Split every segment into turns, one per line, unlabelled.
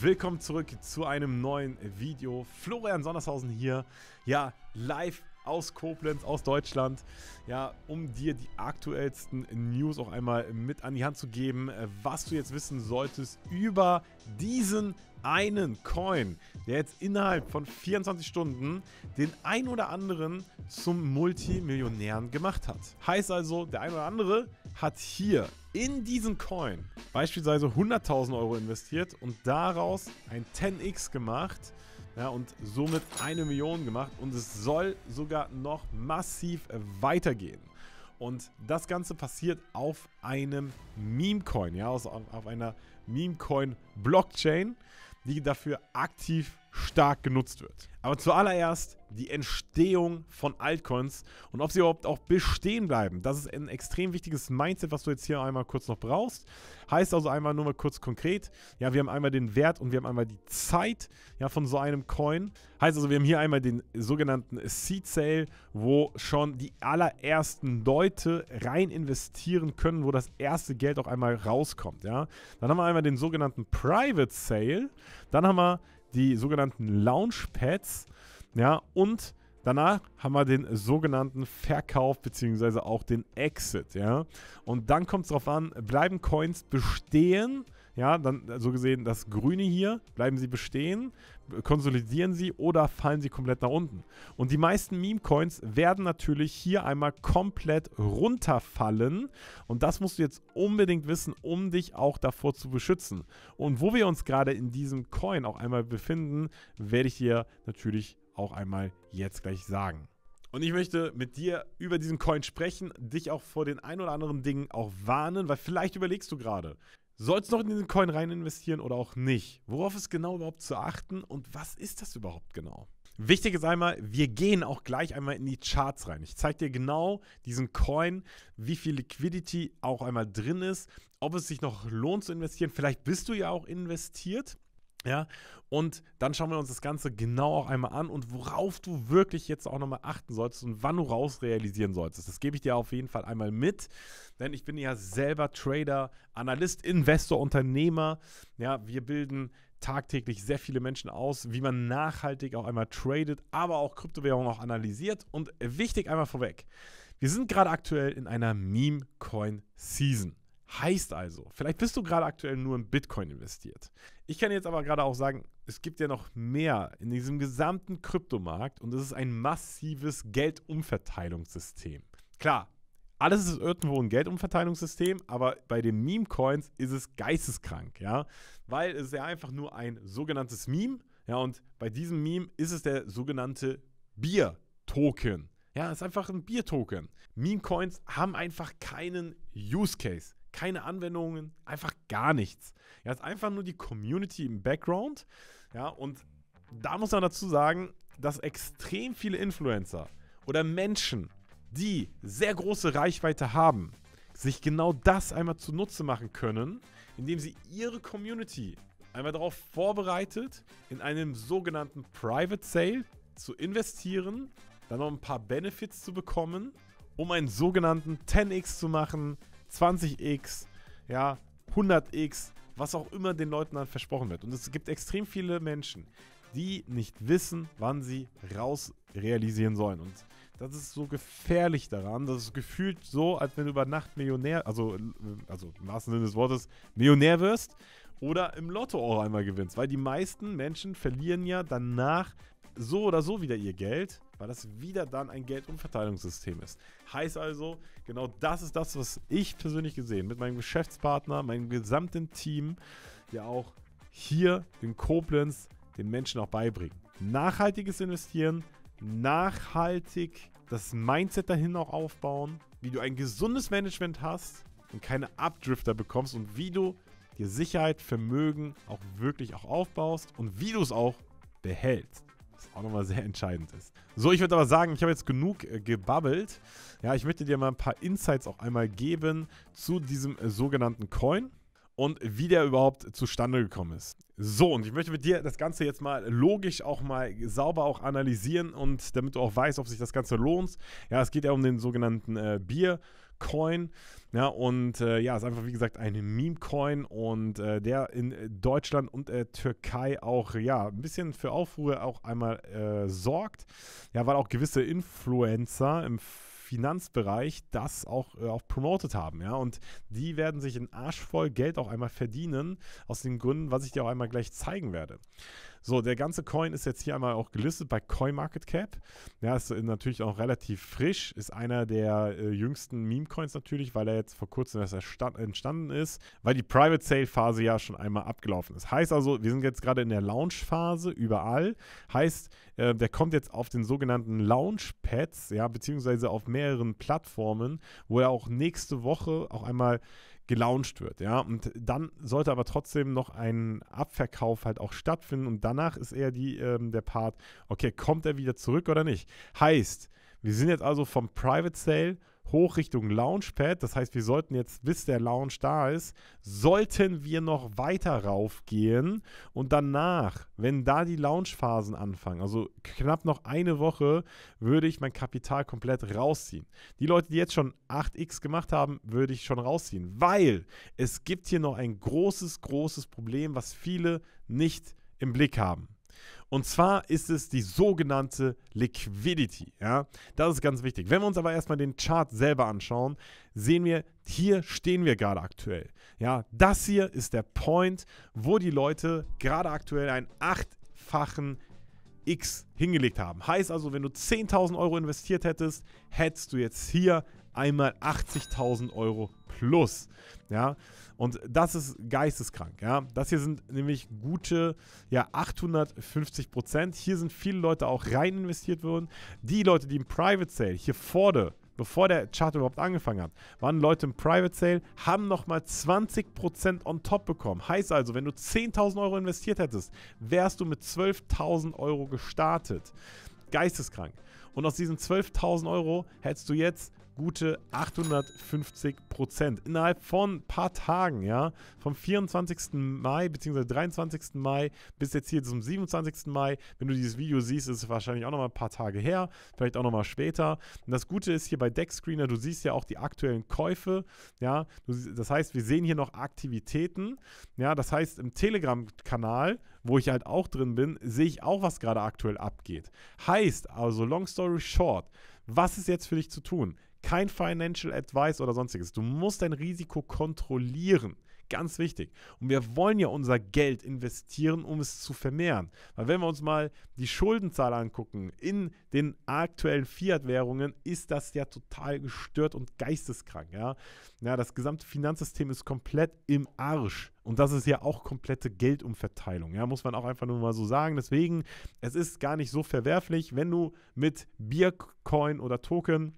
Willkommen zurück zu einem neuen Video. Florian Sondershausen hier, ja, live aus Koblenz, aus Deutschland, ja, um dir die aktuellsten News auch einmal mit an die Hand zu geben, äh, was du jetzt wissen solltest über diesen einen Coin, der jetzt innerhalb von 24 Stunden den ein oder anderen zum Multimillionären gemacht hat. Heißt also, der ein oder andere hat hier in diesen Coin beispielsweise 100.000 Euro investiert und daraus ein 10x gemacht ja, und somit eine Million gemacht und es soll sogar noch massiv weitergehen. Und das Ganze passiert auf einem Meme-Coin, ja, also auf einer Meme-Coin-Blockchain, die dafür aktiv stark genutzt wird. Aber zuallererst die Entstehung von Altcoins und ob sie überhaupt auch bestehen bleiben. Das ist ein extrem wichtiges Mindset, was du jetzt hier einmal kurz noch brauchst. Heißt also einmal nur mal kurz konkret, ja, wir haben einmal den Wert und wir haben einmal die Zeit ja, von so einem Coin. Heißt also, wir haben hier einmal den sogenannten Seed Sale, wo schon die allerersten Leute rein investieren können, wo das erste Geld auch einmal rauskommt. Ja. Dann haben wir einmal den sogenannten Private Sale. Dann haben wir die sogenannten Launchpads. Ja, und Danach haben wir den sogenannten Verkauf bzw. auch den Exit, ja. Und dann kommt es darauf an, bleiben Coins bestehen ja, dann äh, so gesehen das Grüne hier, bleiben sie bestehen, konsolidieren sie oder fallen sie komplett nach unten. Und die meisten Meme-Coins werden natürlich hier einmal komplett runterfallen. Und das musst du jetzt unbedingt wissen, um dich auch davor zu beschützen. Und wo wir uns gerade in diesem Coin auch einmal befinden, werde ich dir natürlich auch einmal jetzt gleich sagen. Und ich möchte mit dir über diesen Coin sprechen, dich auch vor den ein oder anderen Dingen auch warnen, weil vielleicht überlegst du gerade, Sollst du noch in diesen Coin rein investieren oder auch nicht? Worauf ist genau überhaupt zu achten und was ist das überhaupt genau? Wichtig ist einmal, wir gehen auch gleich einmal in die Charts rein. Ich zeige dir genau diesen Coin, wie viel Liquidity auch einmal drin ist, ob es sich noch lohnt zu investieren. Vielleicht bist du ja auch investiert ja, und dann schauen wir uns das Ganze genau auch einmal an und worauf du wirklich jetzt auch nochmal achten solltest und wann du rausrealisieren solltest. Das gebe ich dir auf jeden Fall einmal mit, denn ich bin ja selber Trader, Analyst, Investor, Unternehmer. Ja, wir bilden tagtäglich sehr viele Menschen aus, wie man nachhaltig auch einmal tradet, aber auch Kryptowährungen auch analysiert. Und wichtig einmal vorweg, wir sind gerade aktuell in einer Meme-Coin-Season. Heißt also, vielleicht bist du gerade aktuell nur in Bitcoin investiert. Ich kann jetzt aber gerade auch sagen, es gibt ja noch mehr in diesem gesamten Kryptomarkt und es ist ein massives Geldumverteilungssystem. Klar, alles ist irgendwo ein Geldumverteilungssystem, aber bei den Meme-Coins ist es geisteskrank, ja, weil es ja einfach nur ein sogenanntes Meme, ja, und bei diesem Meme ist es der sogenannte Bier-Token. Ja, es ist einfach ein Bier-Token. Meme-Coins haben einfach keinen Use-Case keine Anwendungen, einfach gar nichts. Ja, es ist einfach nur die Community im Background. Ja, und da muss man dazu sagen, dass extrem viele Influencer oder Menschen, die sehr große Reichweite haben, sich genau das einmal zunutze machen können, indem sie ihre Community einmal darauf vorbereitet, in einem sogenannten Private Sale zu investieren, dann noch ein paar Benefits zu bekommen, um einen sogenannten 10x zu machen, 20x, ja, 100x, was auch immer den Leuten dann versprochen wird. Und es gibt extrem viele Menschen, die nicht wissen, wann sie raus realisieren sollen. Und das ist so gefährlich daran. Das ist gefühlt so, als wenn du über Nacht Millionär, also, äh, also im wahrsten Sinne des Wortes, Millionär wirst oder im Lotto auch einmal gewinnst. Weil die meisten Menschen verlieren ja danach so oder so wieder ihr Geld weil das wieder dann ein Geldumverteilungssystem ist. Heißt also, genau das ist das, was ich persönlich gesehen mit meinem Geschäftspartner, meinem gesamten Team ja auch hier in Koblenz den Menschen auch beibringen. Nachhaltiges Investieren, nachhaltig das Mindset dahin auch aufbauen, wie du ein gesundes Management hast und keine Abdrifter bekommst und wie du dir Sicherheit, Vermögen auch wirklich auch aufbaust und wie du es auch behältst auch nochmal sehr entscheidend ist. So, ich würde aber sagen, ich habe jetzt genug äh, gebabbelt. Ja, ich möchte dir mal ein paar Insights auch einmal geben zu diesem äh, sogenannten Coin und wie der überhaupt zustande gekommen ist. So, und ich möchte mit dir das Ganze jetzt mal logisch auch mal sauber auch analysieren und damit du auch weißt, ob sich das Ganze lohnt. Ja, es geht ja um den sogenannten äh, Bier. Coin. Ja, und äh, ja, ist einfach wie gesagt ein Meme-Coin und äh, der in äh, Deutschland und äh, Türkei auch ja ein bisschen für Aufruhr auch einmal äh, sorgt. Ja, weil auch gewisse Influencer im Finanzbereich das auch, äh, auch promotet haben, ja. Und die werden sich in Arsch voll Geld auch einmal verdienen, aus den Gründen, was ich dir auch einmal gleich zeigen werde. So, der ganze Coin ist jetzt hier einmal auch gelistet bei CoinMarketCap. Ja, ist natürlich auch relativ frisch, ist einer der äh, jüngsten Meme-Coins natürlich, weil er jetzt vor kurzem erst entstanden ist, weil die Private Sale-Phase ja schon einmal abgelaufen ist. Heißt also, wir sind jetzt gerade in der Launch-Phase überall. Heißt, äh, der kommt jetzt auf den sogenannten Launchpads, ja, beziehungsweise auf mehreren Plattformen, wo er auch nächste Woche auch einmal gelauncht wird, ja. Und dann sollte aber trotzdem noch ein Abverkauf halt auch stattfinden und danach ist eher die, ähm, der Part, okay, kommt er wieder zurück oder nicht? Heißt, wir sind jetzt also vom Private Sale hoch Richtung Launchpad. Das heißt, wir sollten jetzt, bis der Launch da ist, sollten wir noch weiter raufgehen und danach, wenn da die Launchphasen anfangen, also knapp noch eine Woche, würde ich mein Kapital komplett rausziehen. Die Leute, die jetzt schon 8x gemacht haben, würde ich schon rausziehen, weil es gibt hier noch ein großes, großes Problem, was viele nicht im Blick haben. Und zwar ist es die sogenannte Liquidity. Ja? Das ist ganz wichtig. Wenn wir uns aber erstmal den Chart selber anschauen, sehen wir, hier stehen wir gerade aktuell. Ja, das hier ist der Point, wo die Leute gerade aktuell einen achtfachen X hingelegt haben. Heißt also, wenn du 10.000 Euro investiert hättest, hättest du jetzt hier einmal 80.000 Euro plus. Ja, und das ist geisteskrank. Ja, das hier sind nämlich gute ja, 850 Prozent. Hier sind viele Leute auch rein investiert worden. Die Leute, die im Private Sale hier vorne bevor der Chart überhaupt angefangen hat, waren Leute im Private Sale, haben nochmal 20% Prozent on top bekommen. Heißt also, wenn du 10.000 Euro investiert hättest, wärst du mit 12.000 Euro gestartet. Geisteskrank. Und aus diesen 12.000 Euro hättest du jetzt gute 850 Prozent. Innerhalb von ein paar Tagen, ja, vom 24. Mai bzw. 23. Mai bis jetzt hier zum 27. Mai. Wenn du dieses Video siehst, ist es wahrscheinlich auch nochmal ein paar Tage her, vielleicht auch nochmal später. Und das Gute ist hier bei Deckscreener, du siehst ja auch die aktuellen Käufe, ja. das heißt, wir sehen hier noch Aktivitäten, ja. Das heißt, im Telegram-Kanal, wo ich halt auch drin bin, sehe ich auch, was gerade aktuell abgeht. Heißt also, long story short, was ist jetzt für dich zu tun? Kein Financial Advice oder sonstiges. Du musst dein Risiko kontrollieren. Ganz wichtig. Und wir wollen ja unser Geld investieren, um es zu vermehren. Weil wenn wir uns mal die Schuldenzahl angucken in den aktuellen Fiat-Währungen, ist das ja total gestört und geisteskrank. Ja? ja, das gesamte Finanzsystem ist komplett im Arsch. Und das ist ja auch komplette Geldumverteilung. Ja, muss man auch einfach nur mal so sagen. Deswegen, es ist gar nicht so verwerflich, wenn du mit Biercoin oder Token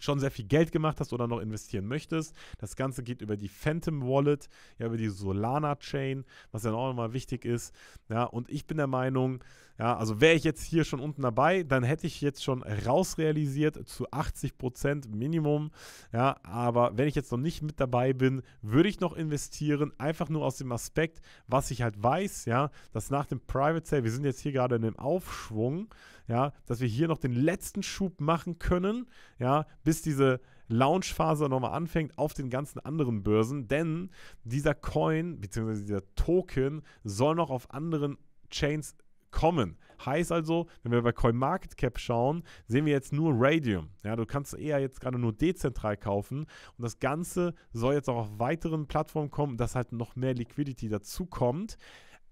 schon sehr viel Geld gemacht hast oder noch investieren möchtest. Das Ganze geht über die Phantom Wallet, ja, über die Solana Chain, was ja auch nochmal wichtig ist. Ja, und ich bin der Meinung, ja, also wäre ich jetzt hier schon unten dabei, dann hätte ich jetzt schon rausrealisiert zu 80% Minimum. Ja, aber wenn ich jetzt noch nicht mit dabei bin, würde ich noch investieren, einfach nur aus dem Aspekt, was ich halt weiß, ja, dass nach dem Private Sale, wir sind jetzt hier gerade in einem Aufschwung, ja, dass wir hier noch den letzten Schub machen können, ja, bis diese Launchphase nochmal anfängt auf den ganzen anderen Börsen, denn dieser Coin bzw. dieser Token soll noch auf anderen Chains kommen. Heißt also, wenn wir bei CoinMarketCap schauen, sehen wir jetzt nur Radium. Ja, du kannst eher jetzt gerade nur dezentral kaufen und das Ganze soll jetzt auch auf weiteren Plattformen kommen, dass halt noch mehr Liquidity dazu kommt.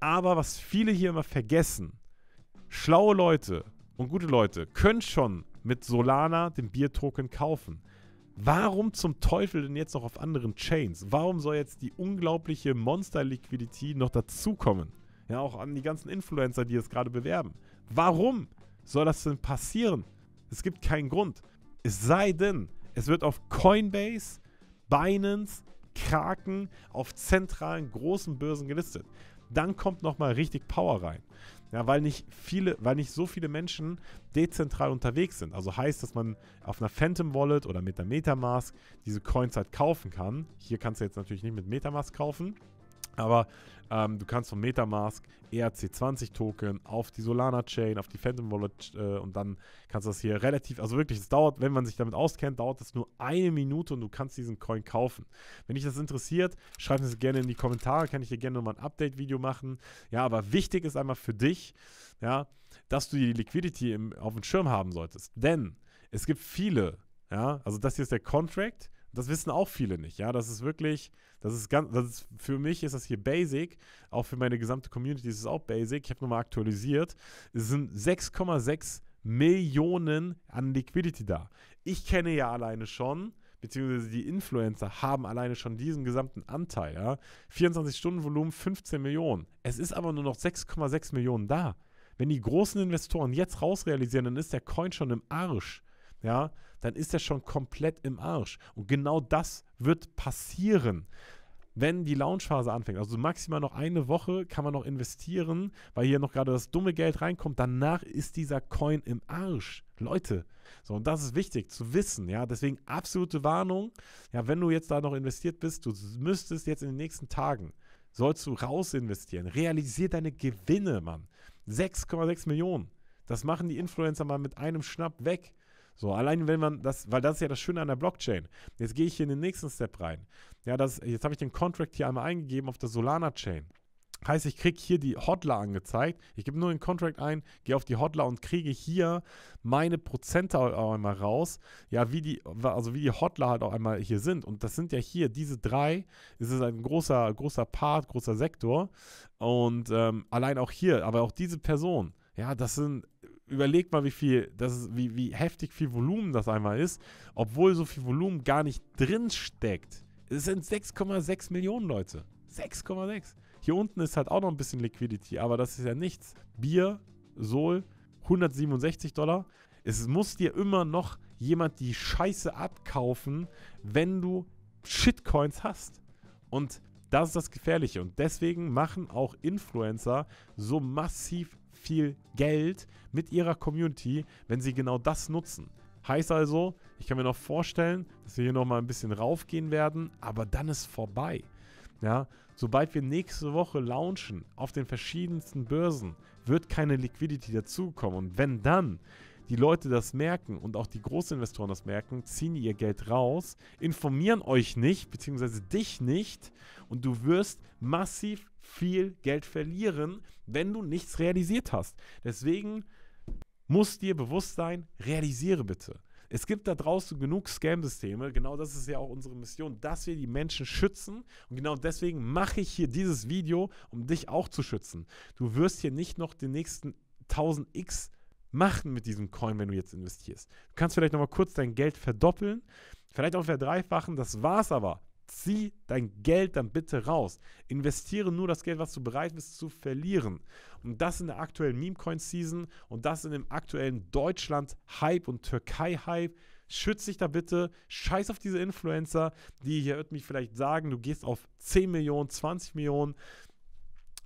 Aber was viele hier immer vergessen, schlaue Leute und gute Leute könnt schon mit Solana den Biertoken kaufen. Warum zum Teufel denn jetzt noch auf anderen Chains? Warum soll jetzt die unglaubliche Monster-Liquidity noch dazukommen? Ja, auch an die ganzen Influencer, die es gerade bewerben. Warum soll das denn passieren? Es gibt keinen Grund. Es sei denn, es wird auf Coinbase, Binance, Kraken, auf zentralen großen Börsen gelistet. Dann kommt nochmal richtig Power rein. Ja, weil nicht viele, weil nicht so viele Menschen dezentral unterwegs sind. Also heißt, dass man auf einer Phantom Wallet oder mit der Metamask diese Coins halt kaufen kann. Hier kannst du jetzt natürlich nicht mit Metamask kaufen, aber ähm, du kannst vom Metamask ERC20-Token auf die Solana-Chain, auf die Phantom Wallet äh, und dann kannst du das hier relativ, also wirklich, es dauert, wenn man sich damit auskennt, dauert es nur eine Minute und du kannst diesen Coin kaufen. Wenn dich das interessiert, schreib es gerne in die Kommentare, kann ich dir gerne nochmal ein Update-Video machen. Ja, aber wichtig ist einmal für dich, ja, dass du die Liquidity im, auf dem Schirm haben solltest. Denn es gibt viele, ja, also das hier ist der Contract, das wissen auch viele nicht, ja. Das ist wirklich, das ist ganz, das ist, für mich ist das hier basic, auch für meine gesamte Community ist es auch basic. Ich habe nochmal aktualisiert. Es sind 6,6 Millionen an Liquidity da. Ich kenne ja alleine schon, beziehungsweise die Influencer haben alleine schon diesen gesamten Anteil, ja. 24-Stunden-Volumen 15 Millionen. Es ist aber nur noch 6,6 Millionen da. Wenn die großen Investoren jetzt rausrealisieren, dann ist der Coin schon im Arsch ja, dann ist er schon komplett im Arsch. Und genau das wird passieren. Wenn die Launchphase anfängt, also maximal noch eine Woche kann man noch investieren, weil hier noch gerade das dumme Geld reinkommt, danach ist dieser Coin im Arsch. Leute, so und das ist wichtig zu wissen, ja, deswegen absolute Warnung, ja, wenn du jetzt da noch investiert bist, du müsstest jetzt in den nächsten Tagen sollst du raus investieren. Realisier deine Gewinne, Mann. 6,6 Millionen. Das machen die Influencer mal mit einem Schnapp weg. So, allein wenn man das, weil das ist ja das Schöne an der Blockchain. Jetzt gehe ich hier in den nächsten Step rein. Ja, das, jetzt habe ich den Contract hier einmal eingegeben auf der Solana-Chain. Heißt, ich kriege hier die Hodler angezeigt. Ich gebe nur den Contract ein, gehe auf die Hodler und kriege hier meine Prozente auch einmal raus. Ja, wie die, also wie die Hodler halt auch einmal hier sind. Und das sind ja hier diese drei. Es ist ein großer, großer Part, großer Sektor. Und ähm, allein auch hier, aber auch diese Person. Ja, das sind überlegt mal, wie viel, das ist, wie, wie heftig viel Volumen das einmal ist, obwohl so viel Volumen gar nicht drin steckt. Es sind 6,6 Millionen Leute. 6,6. Hier unten ist halt auch noch ein bisschen Liquidity, aber das ist ja nichts. Bier, Sol, 167 Dollar. Es muss dir immer noch jemand die Scheiße abkaufen, wenn du Shitcoins hast. Und das ist das Gefährliche. Und deswegen machen auch Influencer so massiv viel Geld mit ihrer Community, wenn sie genau das nutzen. Heißt also, ich kann mir noch vorstellen, dass wir hier nochmal ein bisschen raufgehen werden, aber dann ist vorbei. Ja, sobald wir nächste Woche launchen auf den verschiedensten Börsen, wird keine Liquidity dazukommen. Und wenn dann die Leute das merken und auch die Großinvestoren das merken, ziehen ihr Geld raus, informieren euch nicht, beziehungsweise dich nicht und du wirst massiv viel Geld verlieren, wenn du nichts realisiert hast. Deswegen muss dir bewusst sein, realisiere bitte. Es gibt da draußen genug Scam-Systeme. Genau das ist ja auch unsere Mission, dass wir die Menschen schützen. Und genau deswegen mache ich hier dieses Video, um dich auch zu schützen. Du wirst hier nicht noch den nächsten 1000x machen mit diesem Coin, wenn du jetzt investierst. Du kannst vielleicht nochmal kurz dein Geld verdoppeln, vielleicht auch verdreifachen. Das war's aber. Zieh dein Geld dann bitte raus. Investiere nur das Geld, was du bereit bist zu verlieren. Und das in der aktuellen Meme-Coin-Season und das in dem aktuellen Deutschland-Hype und Türkei-Hype. Schütze dich da bitte. Scheiß auf diese Influencer, die hier mich vielleicht sagen, du gehst auf 10 Millionen, 20 Millionen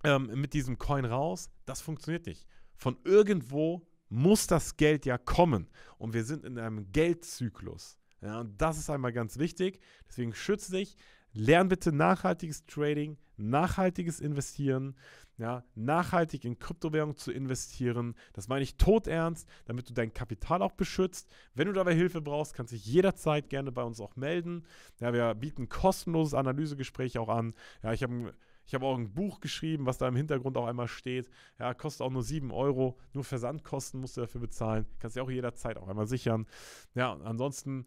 ähm, mit diesem Coin raus. Das funktioniert nicht. Von irgendwo muss das Geld ja kommen. Und wir sind in einem Geldzyklus. Ja, und das ist einmal ganz wichtig. Deswegen schütze dich. Lern bitte nachhaltiges Trading, nachhaltiges Investieren, ja, nachhaltig in Kryptowährung zu investieren. Das meine ich todernst, damit du dein Kapital auch beschützt. Wenn du dabei Hilfe brauchst, kannst du dich jederzeit gerne bei uns auch melden. Ja, wir bieten kostenloses Analysegespräch auch an. Ja, ich habe ich habe auch ein Buch geschrieben, was da im Hintergrund auch einmal steht. Ja, kostet auch nur 7 Euro. Nur Versandkosten musst du dafür bezahlen. Kannst du auch jederzeit auch einmal sichern. Ja, ansonsten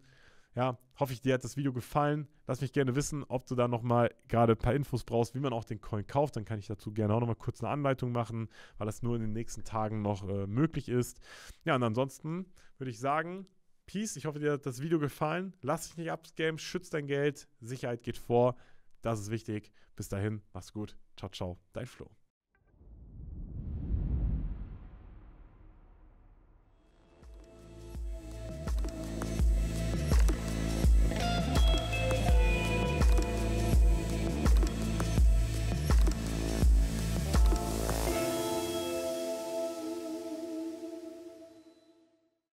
ja, hoffe ich, dir hat das Video gefallen. Lass mich gerne wissen, ob du da nochmal gerade ein paar Infos brauchst, wie man auch den Coin kauft. Dann kann ich dazu gerne auch nochmal kurz eine Anleitung machen, weil das nur in den nächsten Tagen noch äh, möglich ist. Ja, und ansonsten würde ich sagen, Peace. Ich hoffe, dir hat das Video gefallen. Lass dich nicht abscammen, schütz dein Geld. Sicherheit geht vor. Das ist wichtig. Bis dahin, mach's gut. Ciao, ciao. Dein Flo.